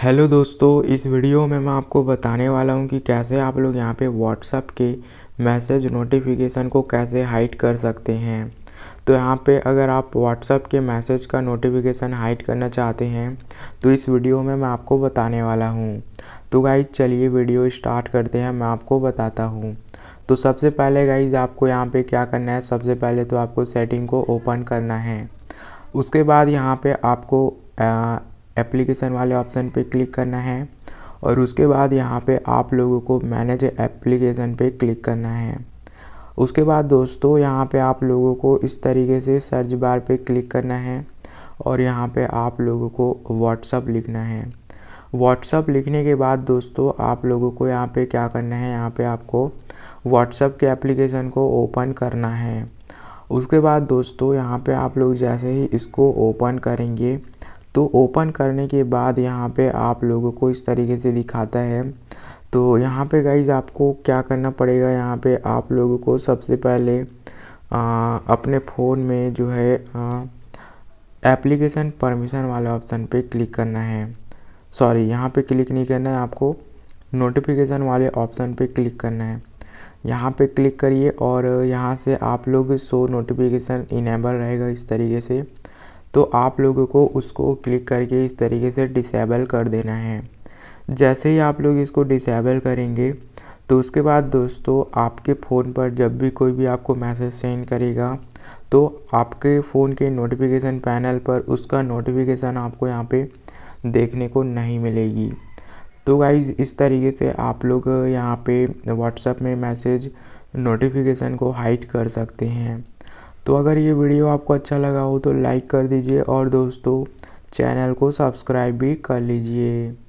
hello दोस्तों इस video में मैं आपको बताने वाला हूं कि कैसे आप लोग यहां पे व्हाट्सअप के मैसेज नोटिफिकेशन को कैसे हाइड कर सकते हैं तो यहाँ पे अगर आप व्हाट्सअप के मैसेज का नोटिफिकेशन हाइड करना चाहते हैं तो इस वीडियो में मैं आपको बताने वाला हूँ तो गाइज चलिए वीडियो स्टार्ट करते हैं मैं आपको बताता हूँ तो सबसे पहले गाइज आपको यहाँ पर क्या करना है सबसे पहले तो आपको सेटिंग को ओपन करना है उसके बाद यहाँ पर आपको एप्लीकेशन वाले ऑप्शन पे क्लिक करना है और उसके बाद यहाँ पे आप लोगों को मैनेज एप्लीकेशन पे क्लिक करना है उसके बाद दोस्तों यहाँ पे आप लोगों को इस तरीके से सर्च बार पे क्लिक करना है और यहाँ पे आप लोगों को व्हाट्सअप लिखना है व्हाट्सअप लिखने के बाद दोस्तों आप लोगों को यहाँ पर क्या करना है यहाँ पर आपको व्हाट्सअप के एप्लीकेशन को ओपन करना है उसके बाद दोस्तों यहाँ पे आप लोग जैसे ही इसको ओपन करेंगे तो ओपन करने के बाद यहाँ पे आप लोगों को इस तरीके से दिखाता है तो यहाँ पे गाइज आपको क्या करना पड़ेगा यहाँ पे आप लोगों को सबसे पहले आ, अपने फ़ोन में जो है एप्लीकेशन परमिशन वाले ऑप्शन पे क्लिक करना है सॉरी यहाँ पे क्लिक नहीं करना है आपको नोटिफिकेशन वाले ऑप्शन पे क्लिक करना है यहाँ पे क्लिक करिए और यहाँ से आप लोग शो नोटिफिकेशन इनेबल रहेगा इस तरीके से तो आप लोगों को उसको क्लिक करके इस तरीके से डिसेबल कर देना है जैसे ही आप लोग इसको डिसेबल करेंगे तो उसके बाद दोस्तों आपके फ़ोन पर जब भी कोई भी आपको मैसेज सेंड करेगा तो आपके फ़ोन के नोटिफिकेशन पैनल पर उसका नोटिफिकेशन आपको यहाँ पे देखने को नहीं मिलेगी तो गाइज इस तरीके से आप लोग यहाँ पे व्हाट्सएप में मैसेज नोटिफिकेशन को हाइड कर सकते हैं तो अगर ये वीडियो आपको अच्छा लगा हो तो लाइक कर दीजिए और दोस्तों चैनल को सब्सक्राइब भी कर लीजिए